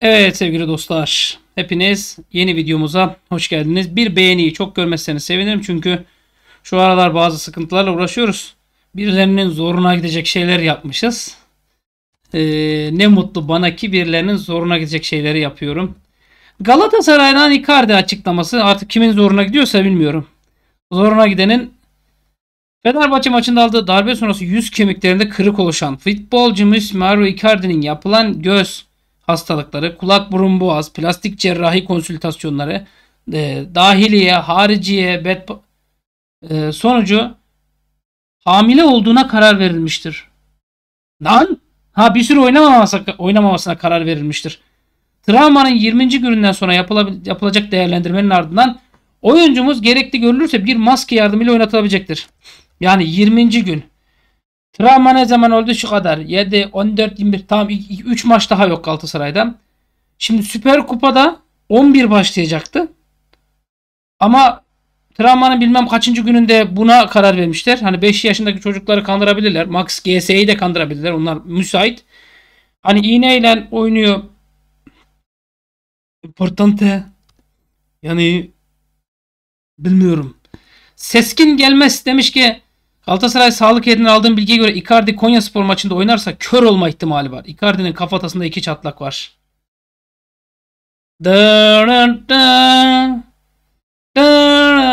Evet sevgili dostlar. Hepiniz yeni videomuza hoş geldiniz. Bir beğeniyi çok görmezseniz sevinirim. Çünkü şu aralar bazı sıkıntılarla uğraşıyoruz. Birilerinin zoruna gidecek şeyler yapmışız. Ee, ne mutlu bana ki birilerinin zoruna gidecek şeyleri yapıyorum. Galatasaray'dan Icardi açıklaması artık kimin zoruna gidiyorsa bilmiyorum. Zoruna gidenin Fenerbahçe maçında aldığı darbe sonrası yüz kemiklerinde kırık oluşan futbolcumuz Mario Icardi'nin yapılan göz hastalıkları, kulak burun boğaz, plastik cerrahi konsültasyonları, e, dahiliye, hariciye, bed e, sonucu hamile olduğuna karar verilmiştir. Lan! Ha bir sürü oynamaması, oynamamasına karar verilmiştir. Travmanın 20. gününden sonra yapılacak değerlendirmenin ardından oyuncumuz gerekli görülürse bir maske yardımıyla oynatılabilecektir. Yani 20. gün. Travma ne zaman oldu? Şu kadar. 7, 14, 21. Tamam 3 maç daha yok Galatasaray'dan. Şimdi Süper Kupa'da 11 başlayacaktı. Ama travmanın bilmem kaçıncı gününde buna karar vermişler. Hani 5 yaşındaki çocukları kandırabilirler. Max GS'yi de kandırabilirler. Onlar müsait. Hani iğneyle oynuyor. Importante. Yani bilmiyorum. Seskin gelmez demiş ki Galatasaray sağlık yerinden aldığım bilgiye göre Icardi Konya Spor maçında oynarsa kör olma ihtimali var. Icardi'nin kafatasında iki çatlak var.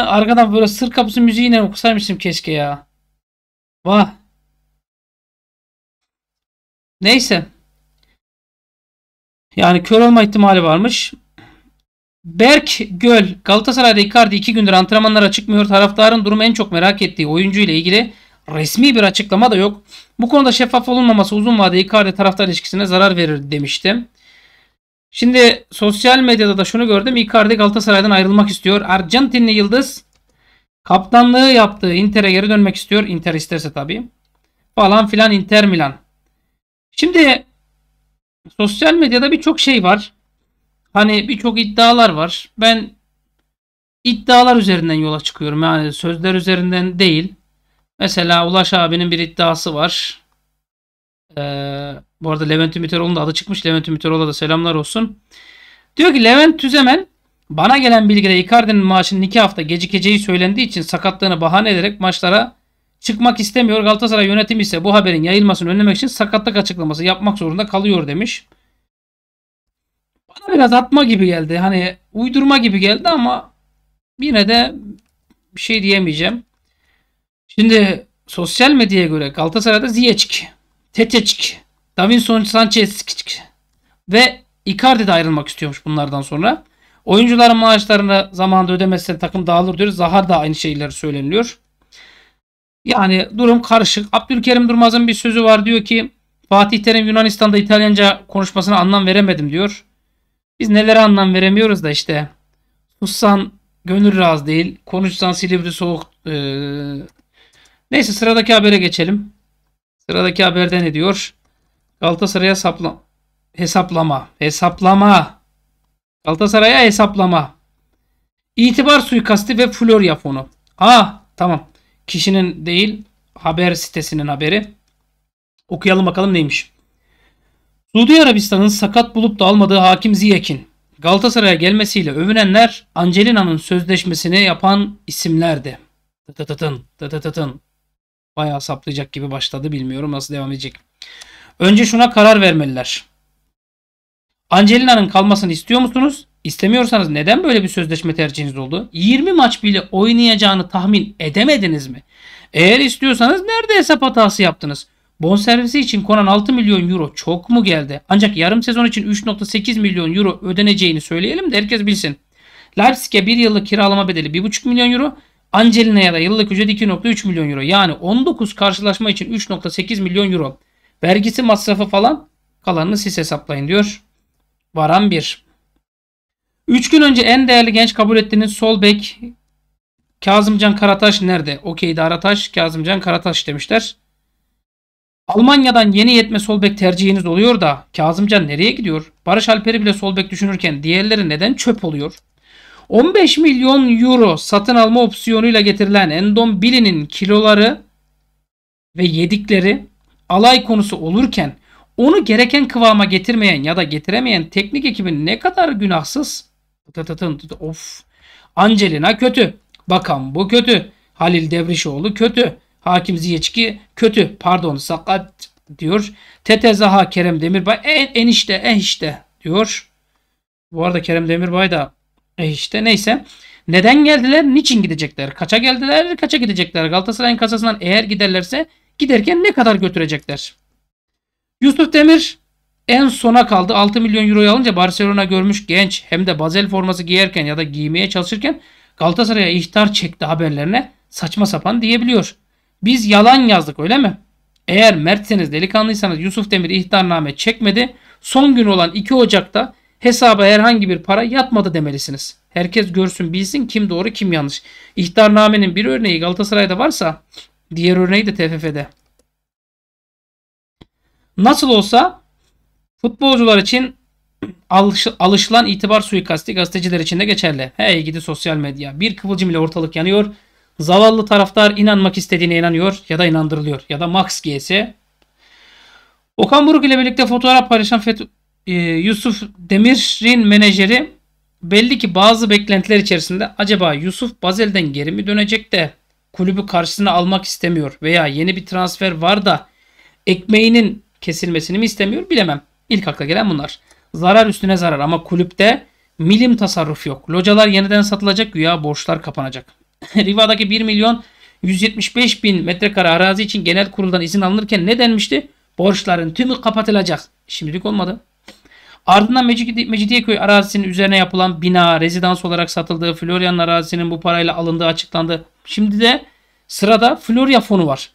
Arkadan böyle sır kapısı müziğiyle okusaymışım keşke ya. Vah. Neyse. Yani kör olma ihtimali varmış. Berk Göl Galatasaray'da Icardi 2 gündür antrenmanlara çıkmıyor. Taraftarın durumu en çok merak ettiği oyuncu ile ilgili resmi bir açıklama da yok. Bu konuda şeffaf olunmaması uzun vadede Icardi taraftar ilişkisine zarar verir demiştim. Şimdi sosyal medyada da şunu gördüm. Icardi Galatasaray'dan ayrılmak istiyor. Arjantinli yıldız kaptanlığı yaptığı Inter'e geri dönmek istiyor. Inter isterse tabii. Falan filan Inter Milan. Şimdi sosyal medyada birçok şey var. Hani birçok iddialar var. Ben iddialar üzerinden yola çıkıyorum. Yani sözler üzerinden değil. Mesela Ulaş abinin bir iddiası var. Ee, bu arada Levent Ümiteroğlu'nun da adı çıkmış. Levent Ümiteroğlu'na da selamlar olsun. Diyor ki Levent Tüzemen bana gelen bilgide Icardi'nin maaşının 2 hafta gecikeceği söylendiği için sakatlığını bahane ederek maçlara çıkmak istemiyor. Galatasaray yönetimi ise bu haberin yayılmasını önlemek için sakatlık açıklaması yapmak zorunda kalıyor demiş biraz atma gibi geldi. Hani uydurma gibi geldi ama yine de bir şey diyemeyeceğim. Şimdi sosyal medyaya göre Galatasaray'da Ziyechk, Tetechk, Davinson Sanchez ve Icardi de ayrılmak istiyormuş bunlardan sonra. Oyuncuların maaşlarını zamanında ödemezse takım dağılır diyor. Zahar da aynı şeyler söyleniliyor. Yani durum karışık. Abdülkerim Durmaz'ın bir sözü var diyor ki Fatih Terim Yunanistan'da İtalyanca konuşmasına anlam veremedim diyor. Biz nelere anlam veremiyoruz da işte. Sussan gönül razı değil. Konuşsan Silivri soğuk. Ee... Neyse sıradaki habere geçelim. Sıradaki haberde ne diyor? Galatasaray'a sapla hesaplama. Hesaplama. Galatasaray'a hesaplama. İtibar suikasti ve Florya fonu. Aa tamam. Kişinin değil haber sitesinin haberi. Okuyalım bakalım neymiş. Suudi Arabistan'ın sakat bulup da almadığı hakim Ziyek'in Galatasaray'a gelmesiyle övünenler Angelina'nın sözleşmesini yapan isimlerdi. Tıtıtıtın, tıtıtıtın. Bayağı saplayacak gibi başladı bilmiyorum nasıl devam edecek. Önce şuna karar vermeliler. Angelina'nın kalmasını istiyor musunuz? İstemiyorsanız neden böyle bir sözleşme tercihiniz oldu? 20 maç bile oynayacağını tahmin edemediniz mi? Eğer istiyorsanız nerede hesap hatası yaptınız? Bon servisi için konan 6 milyon euro çok mu geldi? Ancak yarım sezon için 3.8 milyon euro ödeneceğini söyleyelim de herkes bilsin. Leipzig'e 1 yıllık kiralama bedeli 1.5 milyon euro. Angelina'ya da yıllık ücret 2.3 milyon euro. Yani 19 karşılaşma için 3.8 milyon euro. Vergisi masrafı falan kalanını siz hesaplayın diyor. Varan 1. 3 gün önce en değerli genç kabul ettiğiniz sol bek Kazımcan Karataş nerede? Okeydi Arataş, Kazımcan Karataş demişler. Almanya'dan yeni yetme sol bek tercihiniz oluyor da Kazımcan nereye gidiyor? Barış Alper'i bile sol bek düşünürken diğerleri neden çöp oluyor? 15 milyon euro satın alma opsiyonuyla getirilen Endon Bili'nin kiloları ve yedikleri alay konusu olurken onu gereken kıvama getirmeyen ya da getiremeyen teknik ekibin ne kadar günahsız. Of. Angelina kötü. Bakan bu kötü. Halil Devrişoğlu kötü. Hakim Ziyeçki kötü pardon sakat diyor. Tetezaha Kerem Demirbay en, enişte enişte diyor. Bu arada Kerem Demirbay da enişte neyse. Neden geldiler? Niçin gidecekler? Kaça geldiler? Kaça gidecekler? Galatasaray'ın kasasından eğer giderlerse giderken ne kadar götürecekler? Yusuf Demir en sona kaldı. 6 milyon euroyu alınca Barcelona görmüş genç hem de Basel forması giyerken ya da giymeye çalışırken Galatasaray'a ihtar çekti haberlerine saçma sapan diyebiliyor. Biz yalan yazdık öyle mi? Eğer mertseniz delikanlıysanız Yusuf Demir ihtarname çekmedi. Son gün olan 2 Ocak'ta hesaba herhangi bir para yatmadı demelisiniz. Herkes görsün bilsin kim doğru kim yanlış. İhtarnamenin bir örneği Galatasaray'da varsa diğer örneği de TFF'de. Nasıl olsa futbolcular için alış, alışılan itibar suikasti gazeteciler için de geçerli. Hey gidi sosyal medya. Bir kıvılcım ile ortalık yanıyor. Zavallı taraftar inanmak istediğine inanıyor ya da inandırılıyor ya da Max GS. Okan Buruk ile birlikte fotoğraf paylaşan Fet- e, Yusuf Demir'in menajeri belli ki bazı beklentiler içerisinde acaba Yusuf Bazel'den geri mi dönecek de kulübü karşısına almak istemiyor veya yeni bir transfer var da ekmeğinin kesilmesini mi istemiyor bilemem. İlk akla gelen bunlar. Zarar üstüne zarar ama kulüpte milim tasarruf yok. Localar yeniden satılacak güya borçlar kapanacak. Riva'daki 1 milyon 175 bin metrekare arazi için genel kuruldan izin alınırken ne denmişti? Borçların tümü kapatılacak. Şimdilik olmadı. Ardından Mecidiyeköy arazisinin üzerine yapılan bina, rezidans olarak satıldığı Floryan arazisinin bu parayla alındığı açıklandı. Şimdi de sırada Florya fonu var.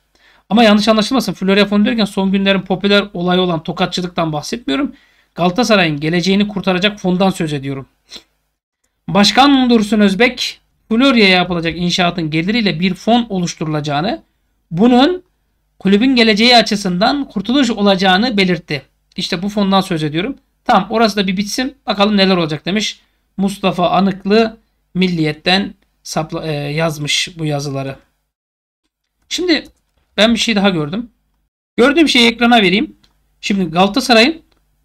Ama yanlış anlaşılmasın. Florya fonu derken son günlerin popüler olayı olan tokatçılıktan bahsetmiyorum. Galatasaray'ın geleceğini kurtaracak fondan söz ediyorum. Başkan Dursun Özbek Florya'ya yapılacak inşaatın geliriyle bir fon oluşturulacağını, bunun kulübün geleceği açısından kurtuluş olacağını belirtti. İşte bu fondan söz ediyorum. Tamam orası da bir bitsin bakalım neler olacak demiş. Mustafa Anıklı Milliyet'ten sapla, e, yazmış bu yazıları. Şimdi ben bir şey daha gördüm. Gördüğüm şeyi ekrana vereyim. Şimdi Galatasaray'ın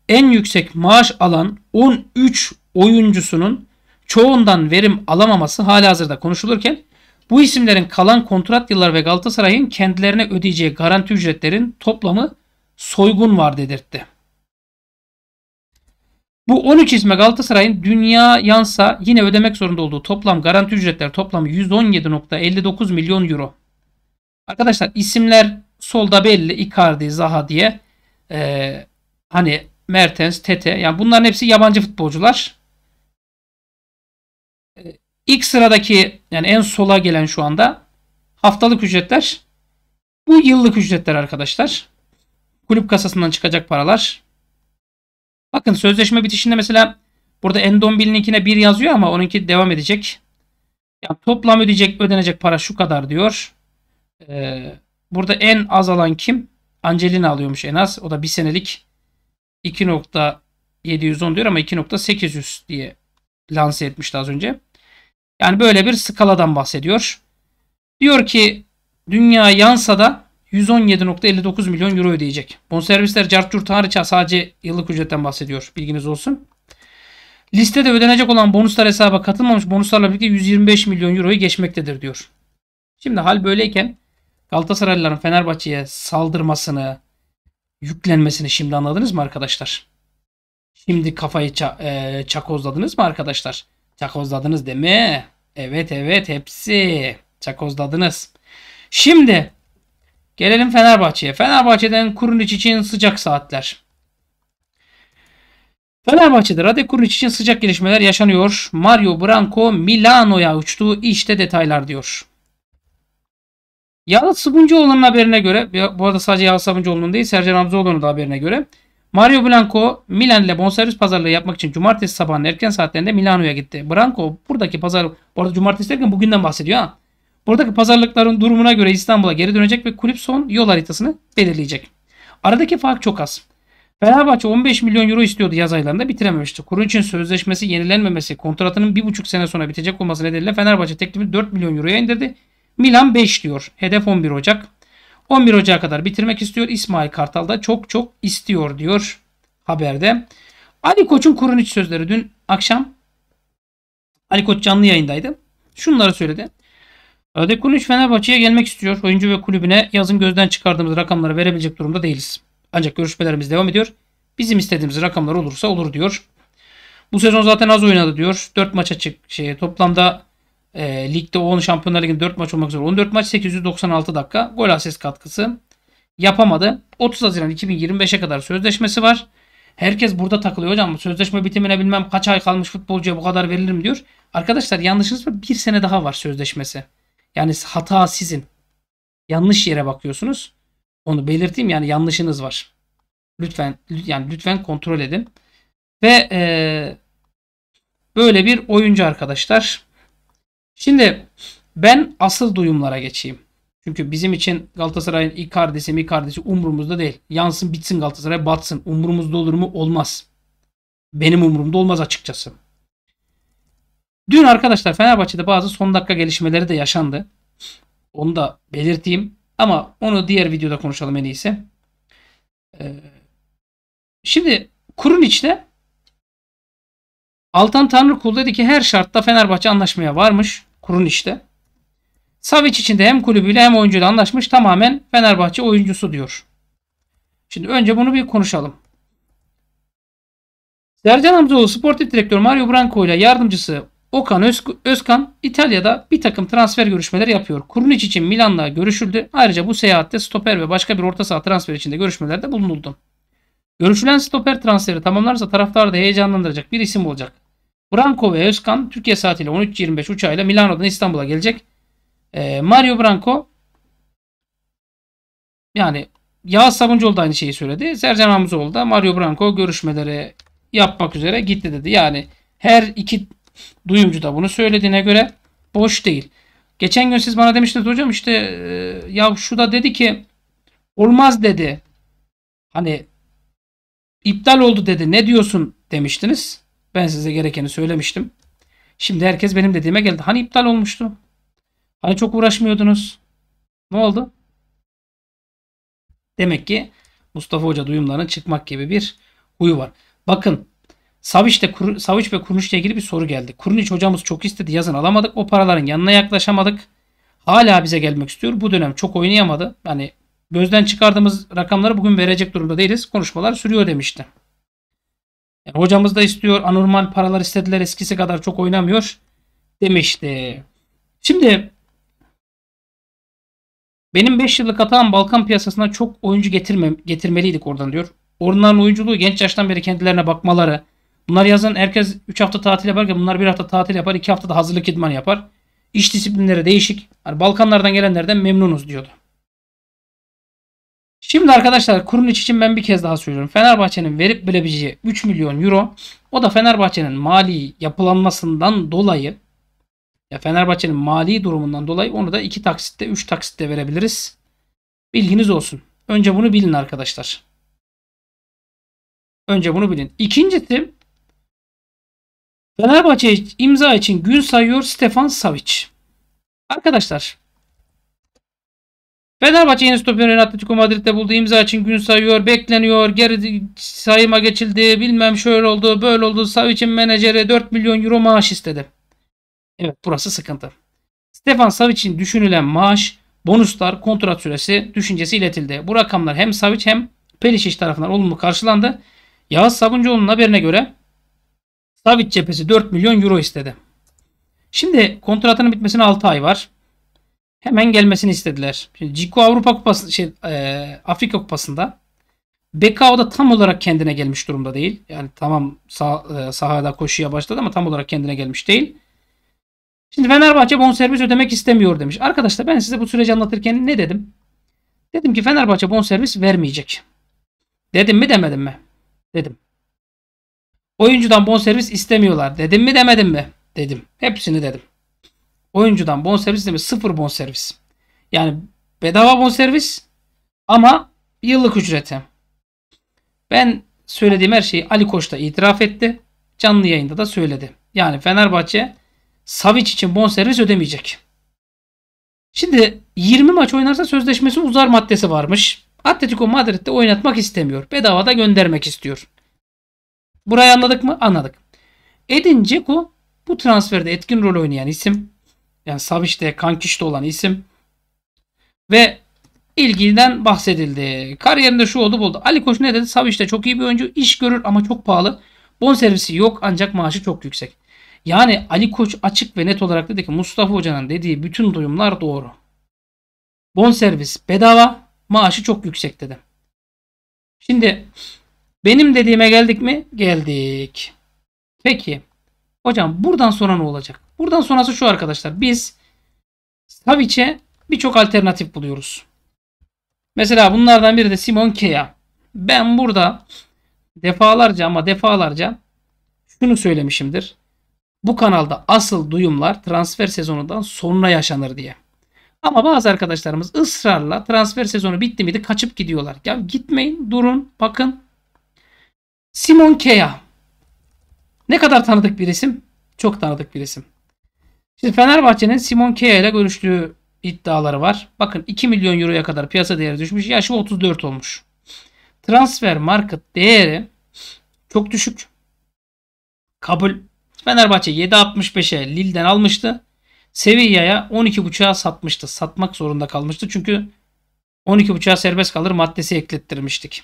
en yüksek maaş alan 13 oyuncusunun çoğundan verim alamaması hazırda konuşulurken bu isimlerin kalan kontrat yıllar ve Galatasaray'ın kendilerine ödeyeceği garanti ücretlerin toplamı soygun var dedirtti. Bu 13 isme Galatasaray'ın dünya yansa yine ödemek zorunda olduğu toplam garanti ücretler toplamı 117.59 milyon euro. Arkadaşlar isimler solda belli Icardi, Zaha diye ee, hani Mertens, Tete yani bunların hepsi yabancı futbolcular. İlk sıradaki yani en sola gelen şu anda haftalık ücretler. Bu yıllık ücretler arkadaşlar. Kulüp kasasından çıkacak paralar. Bakın sözleşme bitişinde mesela burada Endombil'inkine 1 yazıyor ama onunki devam edecek. Yani toplam ödeyecek ödenecek para şu kadar diyor. Ee, burada en az alan kim? Angelina alıyormuş en az. O da bir senelik 2.710 diyor ama 2.800 diye lanse etmişti az önce. Yani böyle bir skaladan bahsediyor. Diyor ki dünya yansa da 117.59 milyon euro ödeyecek. Bonservisler cartcurt hariç sadece yıllık ücretten bahsediyor. Bilginiz olsun. Listede ödenecek olan bonuslar hesaba katılmamış bonuslarla birlikte 125 milyon euroyu geçmektedir diyor. Şimdi hal böyleyken Galatasaraylıların Fenerbahçe'ye saldırmasını, yüklenmesini şimdi anladınız mı arkadaşlar? Şimdi kafayı ça e çakozladınız mı arkadaşlar? Çakozladınız değil mi? Evet evet hepsi. Çakozladınız. Şimdi gelelim Fenerbahçe'ye. Fenerbahçe'den Kurunic için sıcak saatler. Fenerbahçe'de Rade Kurunic için sıcak gelişmeler yaşanıyor. Mario Branco Milano'ya uçtu. İşte detaylar diyor. Yalı Sabuncuoğlu'nun haberine göre, bu arada sadece Yalı Sabuncuoğlu'nun değil Sercan Hamzoğlu'nun da haberine göre Mario Blanco Milan ile bonservis pazarlığı yapmak için cumartesi sabahının erken saatlerinde Milano'ya gitti. Branco buradaki pazar, bu arada cumartesi derken bugünden bahsediyor ha. Buradaki pazarlıkların durumuna göre İstanbul'a geri dönecek ve kulüp son yol haritasını belirleyecek. Aradaki fark çok az. Fenerbahçe 15 milyon euro istiyordu yaz aylarında bitirememişti. Kurun için sözleşmesi yenilenmemesi, kontratının 1,5 sene sonra bitecek olması nedeniyle Fenerbahçe teklifi 4 milyon euroya indirdi. Milan 5 diyor. Hedef 11 Ocak 11 Ocak'a kadar bitirmek istiyor. İsmail Kartal da çok çok istiyor diyor haberde. Ali Koç'un kurun iç sözleri dün akşam Ali Koç canlı yayındaydı. Şunları söyledi. Öde Kuruş Fenerbahçe'ye gelmek istiyor. Oyuncu ve kulübüne yazın gözden çıkardığımız rakamları verebilecek durumda değiliz. Ancak görüşmelerimiz devam ediyor. Bizim istediğimiz rakamlar olursa olur diyor. Bu sezon zaten az oynadı diyor. 4 maça çık şey toplamda e, ligde 10 Şampiyonlar Ligi'nde 4 maç olmak üzere 14 maç 896 dakika gol asist katkısı yapamadı. 30 Haziran 2025'e kadar sözleşmesi var. Herkes burada takılıyor hocam. Sözleşme bitimine bilmem kaç ay kalmış futbolcuya bu kadar verilir mi diyor. Arkadaşlar yanlışınız var. Bir sene daha var sözleşmesi. Yani hata sizin. Yanlış yere bakıyorsunuz. Onu belirteyim yani yanlışınız var. Lütfen yani lütfen kontrol edin. Ve e, böyle bir oyuncu arkadaşlar. Şimdi ben asıl duyumlara geçeyim. Çünkü bizim için Galatasaray'ın kardeşi, Icardi'si kardeşi umurumuzda değil. Yansın bitsin Galatasaray batsın. Umurumuzda olur mu? Olmaz. Benim umurumda olmaz açıkçası. Dün arkadaşlar Fenerbahçe'de bazı son dakika gelişmeleri de yaşandı. Onu da belirteyim. Ama onu diğer videoda konuşalım en iyisi. Ee, şimdi içte Altan Tanrıkul dedi ki her şartta Fenerbahçe anlaşmaya varmış. Kurun işte. Savic için de hem kulübüyle hem oyuncuyla anlaşmış tamamen Fenerbahçe oyuncusu diyor. Şimdi önce bunu bir konuşalım. Sercan Hamzoğlu sportif direktör Mario Branco ile yardımcısı Okan Öz Özkan İtalya'da bir takım transfer görüşmeleri yapıyor. Kurunic için Milan'la görüşüldü. Ayrıca bu seyahatte stoper ve başka bir orta saha transfer içinde görüşmelerde bulunuldu. Görüşülen stoper transferi tamamlarsa taraftarı da heyecanlandıracak bir isim olacak. Branco ve Özkan Türkiye saatiyle 13.25 uçağıyla Milano'dan İstanbul'a gelecek. Ee, Mario Branco yani Yağız Sabuncuoğlu da aynı şeyi söyledi. Sercan Hamzoğlu da Mario Branco görüşmeleri yapmak üzere gitti dedi. Yani her iki duyumcu da bunu söylediğine göre boş değil. Geçen gün siz bana demiştiniz hocam işte e, ya şu da dedi ki olmaz dedi. Hani iptal oldu dedi. Ne diyorsun demiştiniz. Ben size gerekeni söylemiştim. Şimdi herkes benim dediğime geldi. Hani iptal olmuştu? Hani çok uğraşmıyordunuz? Ne oldu? Demek ki Mustafa Hoca duyumlarına çıkmak gibi bir huyu var. Bakın Saviç, de, Kur, Saviç ve Kurniç'le ilgili bir soru geldi. Kurniç hocamız çok istedi yazın alamadık. O paraların yanına yaklaşamadık. Hala bize gelmek istiyor. Bu dönem çok oynayamadı. Hani gözden çıkardığımız rakamları bugün verecek durumda değiliz. Konuşmalar sürüyor demişti. Yani e, hocamız da istiyor. Anormal paralar istediler. Eskisi kadar çok oynamıyor. Demişti. Şimdi benim 5 yıllık hatam Balkan piyasasına çok oyuncu getirme, getirmeliydik oradan diyor. Onların oyunculuğu genç yaştan beri kendilerine bakmaları. Bunlar yazın herkes 3 hafta tatil yaparken bunlar 1 hafta tatil yapar. 2 haftada hazırlık idman yapar. İş disiplinleri değişik. Yani Balkanlardan gelenlerden memnunuz diyordu. Şimdi arkadaşlar Kurunic için ben bir kez daha söylüyorum. Fenerbahçe'nin verip bilebileceği 3 milyon euro. O da Fenerbahçe'nin mali yapılanmasından dolayı ya Fenerbahçe'nin mali durumundan dolayı onu da 2 taksitte 3 taksitte verebiliriz. Bilginiz olsun. Önce bunu bilin arkadaşlar. Önce bunu bilin. İkincisi Fenerbahçe imza için gün sayıyor Stefan Savic. Arkadaşlar Fenerbahçe yeni stoperin Atletico Madrid'de bulduğu imza için gün sayıyor, bekleniyor, geri sayıma geçildi, bilmem şöyle oldu, böyle oldu. Savic'in menajeri 4 milyon euro maaş istedi. Evet burası sıkıntı. Stefan Savic'in düşünülen maaş, bonuslar, kontrat süresi düşüncesi iletildi. Bu rakamlar hem Savic hem Perişiş tarafından olumlu karşılandı. Yağız Sabuncuoğlu'nun haberine göre Savic cephesi 4 milyon euro istedi. Şimdi kontratının bitmesine 6 ay var hemen gelmesini istediler. Şimdi Ciko Avrupa Kupası şey e, Afrika Kupası'nda Bekao da tam olarak kendine gelmiş durumda değil. Yani tamam sah e, sahada koşuya başladı ama tam olarak kendine gelmiş değil. Şimdi Fenerbahçe bonservis ödemek istemiyor demiş. Arkadaşlar ben size bu süreci anlatırken ne dedim? Dedim ki Fenerbahçe bonservis vermeyecek. Dedim mi demedim mi? Dedim. Oyuncudan bonservis istemiyorlar. Dedim mi demedim mi? Dedim. Hepsini dedim oyuncudan bonservis demek sıfır bonservis. Yani bedava bonservis ama yıllık ücreti. Ben söylediğim her şeyi Ali Koç da itiraf etti. Canlı yayında da söyledi. Yani Fenerbahçe Savic için bonservis ödemeyecek. Şimdi 20 maç oynarsa sözleşmesi uzar maddesi varmış. Atletico Madrid'de oynatmak istemiyor. bedava da göndermek istiyor. Burayı anladık mı? Anladık. Edin Ceko bu transferde etkin rol oynayan isim. Yani Savic'te, Kankiş'te olan isim. Ve ilgiden bahsedildi. Kariyerinde şu oldu buldu. Ali Koç ne dedi? Savic'te çok iyi bir oyuncu. iş görür ama çok pahalı. Bon servisi yok ancak maaşı çok yüksek. Yani Ali Koç açık ve net olarak dedi ki Mustafa Hoca'nın dediği bütün duyumlar doğru. Bon servis bedava, maaşı çok yüksek dedi. Şimdi benim dediğime geldik mi? Geldik. Peki Hocam buradan sonra ne olacak? Buradan sonrası şu arkadaşlar. Biz Savic'e birçok alternatif buluyoruz. Mesela bunlardan biri de Simon Kea. Ben burada defalarca ama defalarca şunu söylemişimdir. Bu kanalda asıl duyumlar transfer sezonundan sonra yaşanır diye. Ama bazı arkadaşlarımız ısrarla transfer sezonu bitti miydi kaçıp gidiyorlar. Ya gitmeyin durun bakın. Simon Kea ne kadar tanıdık bir isim? Çok tanıdık bir isim. Şimdi Fenerbahçe'nin Simon Kea ile görüştüğü iddiaları var. Bakın 2 milyon euroya kadar piyasa değeri düşmüş. Yaşı 34 olmuş. Transfer market değeri çok düşük. Kabul. Fenerbahçe 7.65'e Lille'den almıştı. Sevilla'ya 12.5'a satmıştı. Satmak zorunda kalmıştı. Çünkü 12.5'a serbest kalır maddesi eklettirmiştik.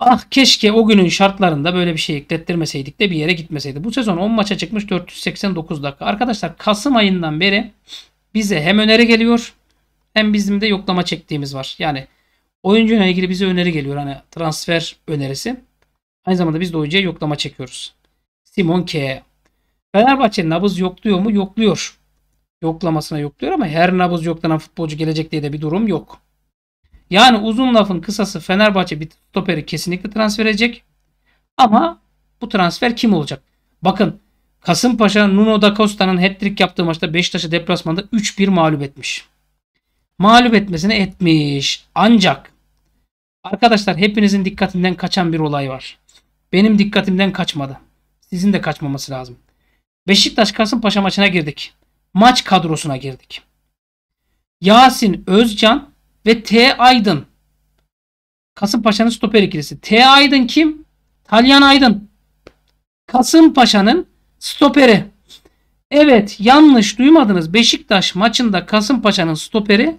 Ah keşke o günün şartlarında böyle bir şey eklettirmeseydik de bir yere gitmeseydi. Bu sezon 10 maça çıkmış 489 dakika. Arkadaşlar Kasım ayından beri bize hem öneri geliyor hem bizim de yoklama çektiğimiz var. Yani oyuncuyla ilgili bize öneri geliyor. Hani transfer önerisi. Aynı zamanda biz de oyuncuya yoklama çekiyoruz. Simon K. Fenerbahçe nabız yokluyor mu? Yokluyor. Yoklamasına yokluyor ama her nabız yoklanan futbolcu gelecek diye de bir durum yok. Yani uzun lafın kısası Fenerbahçe bir stoperi kesinlikle transfer edecek. Ama bu transfer kim olacak? Bakın Kasımpaşa Nuno da Costa'nın hat-trick yaptığı maçta Beşiktaş'ı deplasmanda 3-1 mağlup etmiş. Mağlup etmesine etmiş. Ancak arkadaşlar hepinizin dikkatinden kaçan bir olay var. Benim dikkatimden kaçmadı. Sizin de kaçmaması lazım. Beşiktaş Kasımpaşa maçına girdik. Maç kadrosuna girdik. Yasin Özcan ve T Aydın. Kasımpaşa'nın stoper ikilisi. T Aydın kim? Talyan Aydın. Kasımpaşa'nın stoperi. Evet yanlış duymadınız. Beşiktaş maçında Kasımpaşa'nın stoperi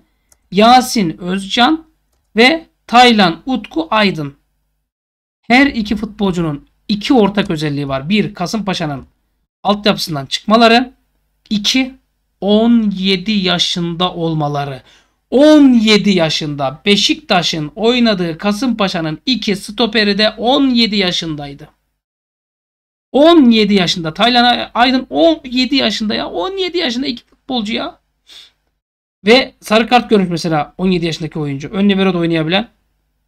Yasin Özcan ve Taylan Utku Aydın. Her iki futbolcunun iki ortak özelliği var. Bir Kasımpaşa'nın altyapısından çıkmaları. 2 17 yaşında olmaları. 17 yaşında Beşiktaş'ın oynadığı Kasımpaşa'nın iki stoperi de 17 yaşındaydı. 17 yaşında Taylan Aydın 17 yaşında ya 17 yaşında iki futbolcu ya. Ve sarı kart görmüş mesela 17 yaşındaki oyuncu. Ön libero oynayabilen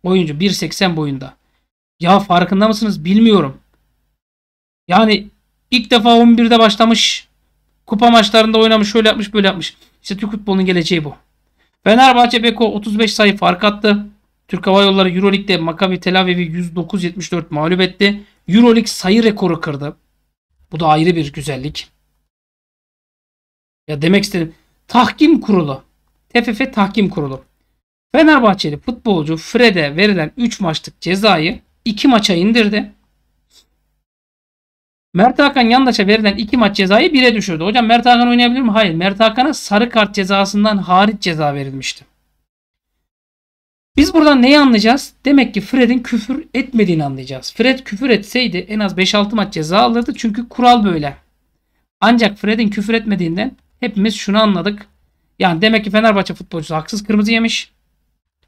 oyuncu 1.80 boyunda. Ya farkında mısınız bilmiyorum. Yani ilk defa 11'de başlamış. Kupa maçlarında oynamış şöyle yapmış böyle yapmış. İşte Türk futbolunun geleceği bu. Fenerbahçe Beko 35 sayı fark attı. Türk Hava Yolları Euroleague'de makabi Tel Aviv'i 109-74 mağlup etti. Euroleague sayı rekoru kırdı. Bu da ayrı bir güzellik. Ya demek istedim. Tahkim kurulu. TFF tahkim kurulu. Fenerbahçeli futbolcu Fred'e verilen 3 maçlık cezayı 2 maça indirdi. Mert Hakan Yandaş'a verilen iki maç cezayı bire düşürdü. Hocam Mert Hakan oynayabilir mi? Hayır. Mert Hakan'a sarı kart cezasından hariç ceza verilmişti. Biz buradan neyi anlayacağız? Demek ki Fred'in küfür etmediğini anlayacağız. Fred küfür etseydi en az 5-6 maç ceza alırdı. Çünkü kural böyle. Ancak Fred'in küfür etmediğinden hepimiz şunu anladık. Yani demek ki Fenerbahçe futbolcusu haksız kırmızı yemiş.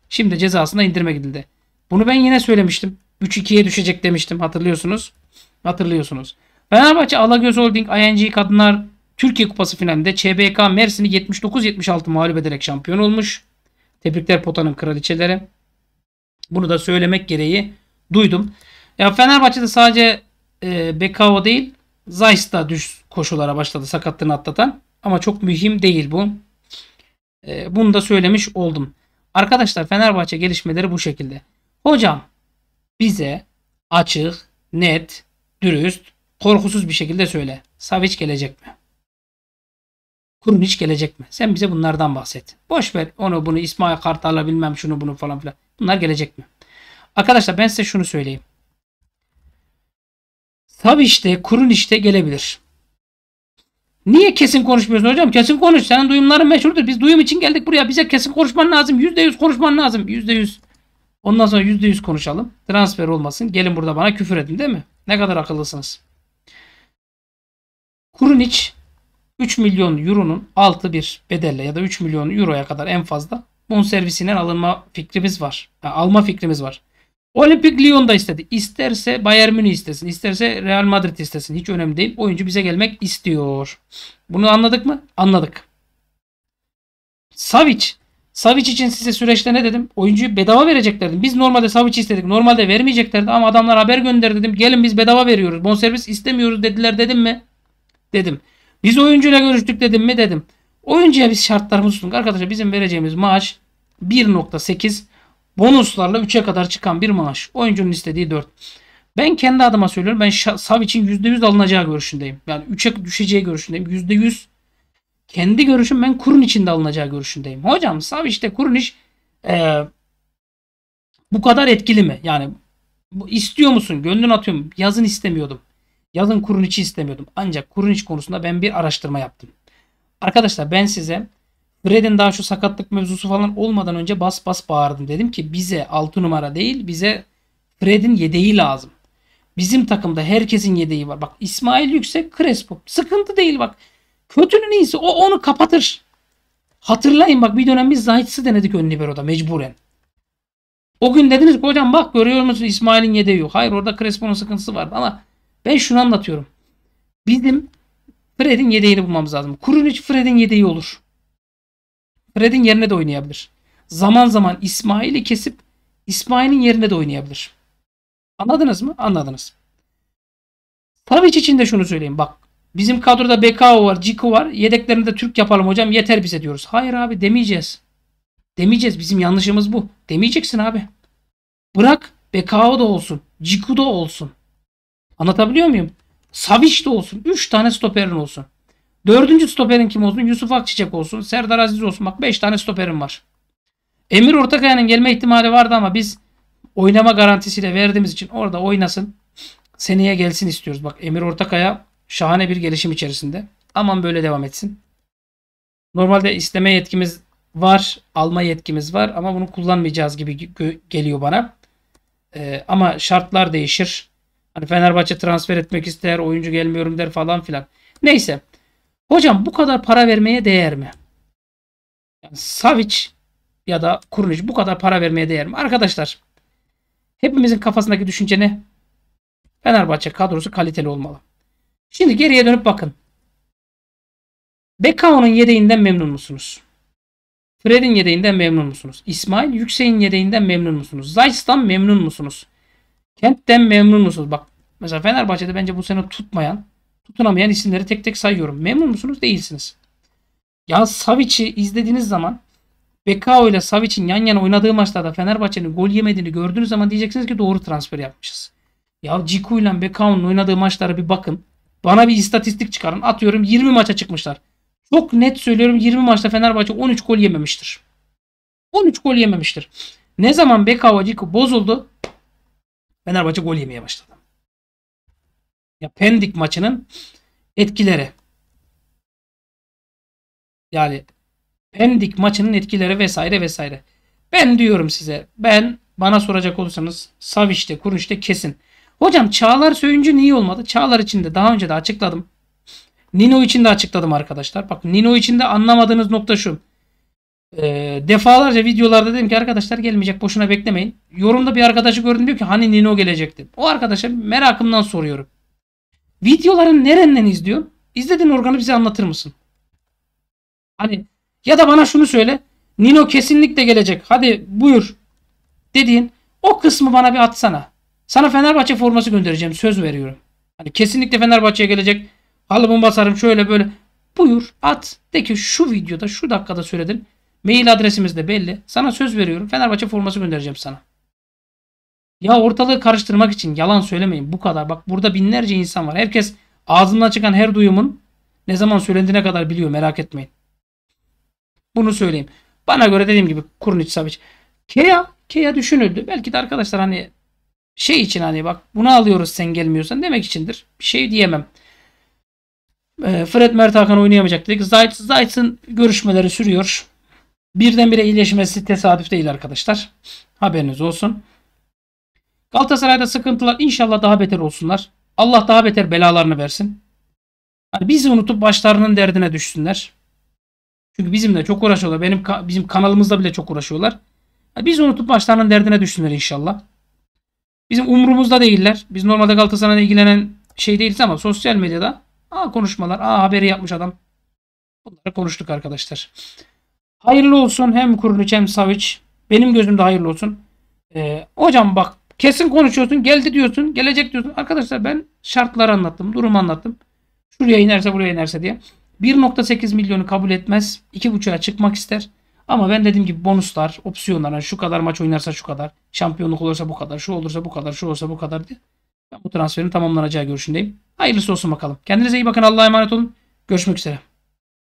Şimdi cezasına indirme gidildi. Bunu ben yine söylemiştim. 3-2'ye düşecek demiştim hatırlıyorsunuz. Hatırlıyorsunuz. Fenerbahçe Alagöz Holding ING Kadınlar Türkiye Kupası finalinde ÇBK Mersin'i 79-76 mağlup ederek şampiyon olmuş. Tebrikler potanın kraliçeleri. Bunu da söylemek gereği duydum. Ya Fenerbahçe'de sadece e, Bekao değil Zayis da düş koşulara başladı sakatlığını atlatan. Ama çok mühim değil bu. E, bunu da söylemiş oldum. Arkadaşlar Fenerbahçe gelişmeleri bu şekilde. Hocam bize açık, net, dürüst Korkusuz bir şekilde söyle. Savic gelecek mi? Kurniç gelecek mi? Sen bize bunlardan bahset. Boş ver onu bunu İsmail Kartal'la bilmem şunu bunu falan filan. Bunlar gelecek mi? Arkadaşlar ben size şunu söyleyeyim. Savic işte kurun işte gelebilir. Niye kesin konuşmuyorsun hocam? Kesin konuş. Senin duyumların meşhurdur. Biz duyum için geldik buraya. Bize kesin konuşman lazım. %100 konuşman lazım. %100. Ondan sonra %100 konuşalım. Transfer olmasın. Gelin burada bana küfür edin değil mi? Ne kadar akıllısınız. Kurunic 3 milyon euronun altı bir bedelle ya da 3 milyon euroya kadar en fazla bon servisinden alınma fikrimiz var. Yani alma fikrimiz var. Olympic Lyon da istedi. İsterse Bayern Münih istesin. isterse Real Madrid istesin. Hiç önemli değil. Oyuncu bize gelmek istiyor. Bunu anladık mı? Anladık. Savic. Savic için size süreçte ne dedim? Oyuncuyu bedava vereceklerdi. Biz normalde Savic istedik. Normalde vermeyeceklerdi ama adamlar haber gönder dedim. Gelin biz bedava veriyoruz. Bon servis istemiyoruz dediler dedim mi? dedim. Biz oyuncuyla görüştük dedim mi dedim. Oyuncuya biz şartlarımızı sunduk. Arkadaşlar bizim vereceğimiz maaş 1.8 bonuslarla 3'e kadar çıkan bir maaş. Oyuncunun istediği 4. Ben kendi adıma söylüyorum. Ben Sav için %100 alınacağı görüşündeyim. Yani 3'e düşeceği görüşündeyim. %100 kendi görüşüm ben kurun içinde alınacağı görüşündeyim. Hocam Sav işte kurun iş e, bu kadar etkili mi? Yani bu istiyor musun? Gönlün atıyorum. Yazın istemiyordum. Yazın kurun içi istemiyordum. Ancak kurun iç konusunda ben bir araştırma yaptım. Arkadaşlar ben size Fred'in daha şu sakatlık mevzusu falan olmadan önce bas bas bağırdım. Dedim ki bize 6 numara değil bize Fred'in yedeği lazım. Bizim takımda herkesin yedeği var. Bak İsmail Yüksek, Crespo. Sıkıntı değil bak. Kötünün iyisi o onu kapatır. Hatırlayın bak bir dönem biz Zahit'si denedik ön liberoda mecburen. O gün dediniz ki hocam bak görüyor musun İsmail'in yedeği yok. Hayır orada Crespo'nun sıkıntısı vardı ama ben şunu anlatıyorum. Bizim Fred'in yedeğini bulmamız lazım. Kurunic Fred'in yedeği olur. Fred'in yerine de oynayabilir. Zaman zaman İsmail'i kesip İsmail'in yerine de oynayabilir. Anladınız mı? Anladınız. Savic için de şunu söyleyeyim. Bak bizim kadroda Bekao var, Ciku var. Yedeklerini de Türk yapalım hocam yeter bize diyoruz. Hayır abi demeyeceğiz. Demeyeceğiz. Bizim yanlışımız bu. Demeyeceksin abi. Bırak Bekao da olsun. Ciku da olsun. Anlatabiliyor muyum? Savic de olsun. 3 tane stoperin olsun. Dördüncü stoperin kim olsun? Yusuf Akçiçek olsun. Serdar Aziz olsun. Bak 5 tane stoperin var. Emir Ortakaya'nın gelme ihtimali vardı ama biz oynama garantisiyle verdiğimiz için orada oynasın. Seneye gelsin istiyoruz. Bak Emir Ortakaya şahane bir gelişim içerisinde. Aman böyle devam etsin. Normalde isteme yetkimiz var. Alma yetkimiz var. Ama bunu kullanmayacağız gibi geliyor bana. Ee, ama şartlar değişir. Hani Fenerbahçe transfer etmek ister, oyuncu gelmiyorum der falan filan. Neyse. Hocam bu kadar para vermeye değer mi? Yani Savic ya da Kurnic bu kadar para vermeye değer mi? Arkadaşlar hepimizin kafasındaki düşünce ne? Fenerbahçe kadrosu kaliteli olmalı. Şimdi geriye dönüp bakın. Bekao'nun yedeğinden memnun musunuz? Fred'in yedeğinden memnun musunuz? İsmail Yüksek'in yedeğinden memnun musunuz? Zayt'tan memnun musunuz? Kentten memnun musunuz? Bak mesela Fenerbahçe'de bence bu sene tutmayan, tutunamayan isimleri tek tek sayıyorum. Memnun musunuz? Değilsiniz. Ya Savic'i izlediğiniz zaman Bekao ile Savic'in yan yana oynadığı maçlarda Fenerbahçe'nin gol yemediğini gördüğünüz zaman diyeceksiniz ki doğru transfer yapmışız. Ya Ciku ile Bekao'nun oynadığı maçlara bir bakın. Bana bir istatistik çıkarın. Atıyorum 20 maça çıkmışlar. Çok net söylüyorum 20 maçta Fenerbahçe 13 gol yememiştir. 13 gol yememiştir. Ne zaman Bekao Ciku bozuldu Fenerbahçe gol yemeye başladı. Ya Pendik maçının etkileri. Yani Pendik maçının etkileri vesaire vesaire. Ben diyorum size ben bana soracak olursanız Savic'te Kurunç'te kesin. Hocam Çağlar Söyüncü niye olmadı? Çağlar için de daha önce de açıkladım. Nino için de açıkladım arkadaşlar. Bak Nino için de anlamadığınız nokta şu. E, defalarca videolarda dedim ki arkadaşlar gelmeyecek boşuna beklemeyin. Yorumda bir arkadaşı gördüm diyor ki hani Nino gelecekti. O arkadaşa merakımdan soruyorum. Videoların nerenden izliyor? İzlediğin organı bize anlatır mısın? Hani ya da bana şunu söyle. Nino kesinlikle gelecek. Hadi buyur dediğin o kısmı bana bir atsana. Sana Fenerbahçe forması göndereceğim. Söz veriyorum. Hani kesinlikle Fenerbahçe'ye gelecek. Halı bomba sarım şöyle böyle. Buyur at. De ki şu videoda şu dakikada söyledin. Mail adresimiz de belli. Sana söz veriyorum. Fenerbahçe forması göndereceğim sana. Ya ortalığı karıştırmak için yalan söylemeyin. Bu kadar. Bak burada binlerce insan var. Herkes ağzından çıkan her duyumun ne zaman söylendiğine kadar biliyor. Merak etmeyin. Bunu söyleyeyim. Bana göre dediğim gibi Kurnic Savic. Kea, Kea düşünüldü. Belki de arkadaşlar hani şey için hani bak bunu alıyoruz sen gelmiyorsan demek içindir. Bir şey diyemem. Ee, Fred Mert Hakan oynayamayacak dedik. Zayt, Zayt'ın görüşmeleri sürüyor birdenbire iyileşmesi tesadüf değil arkadaşlar. Haberiniz olsun. Galatasaray'da sıkıntılar inşallah daha beter olsunlar. Allah daha beter belalarını versin. Hani bizi unutup başlarının derdine düşsünler. Çünkü bizimle çok uğraşıyorlar. Benim bizim kanalımızda bile çok uğraşıyorlar. Yani bizi unutup başlarının derdine düşsünler inşallah. Bizim umrumuzda değiller. Biz normalde Galatasaray'la ilgilenen şey değiliz ama sosyal medyada aa konuşmalar, aa haberi yapmış adam. Bunları konuştuk arkadaşlar. Hayırlı olsun hem Kuruluç hem Savic. Benim gözümde hayırlı olsun. Ee, hocam bak kesin konuşuyorsun. Geldi diyorsun. Gelecek diyorsun. Arkadaşlar ben şartları anlattım. Durumu anlattım. Şuraya inerse buraya inerse diye. 1.8 milyonu kabul etmez. 2.5'a çıkmak ister. Ama ben dediğim gibi bonuslar, opsiyonlar. Hani şu kadar maç oynarsa şu kadar. Şampiyonluk olursa bu kadar. Şu olursa bu kadar. Şu olursa bu kadar diye. Ben bu transferin tamamlanacağı görüşündeyim. Hayırlısı olsun bakalım. Kendinize iyi bakın. Allah'a emanet olun. Görüşmek üzere.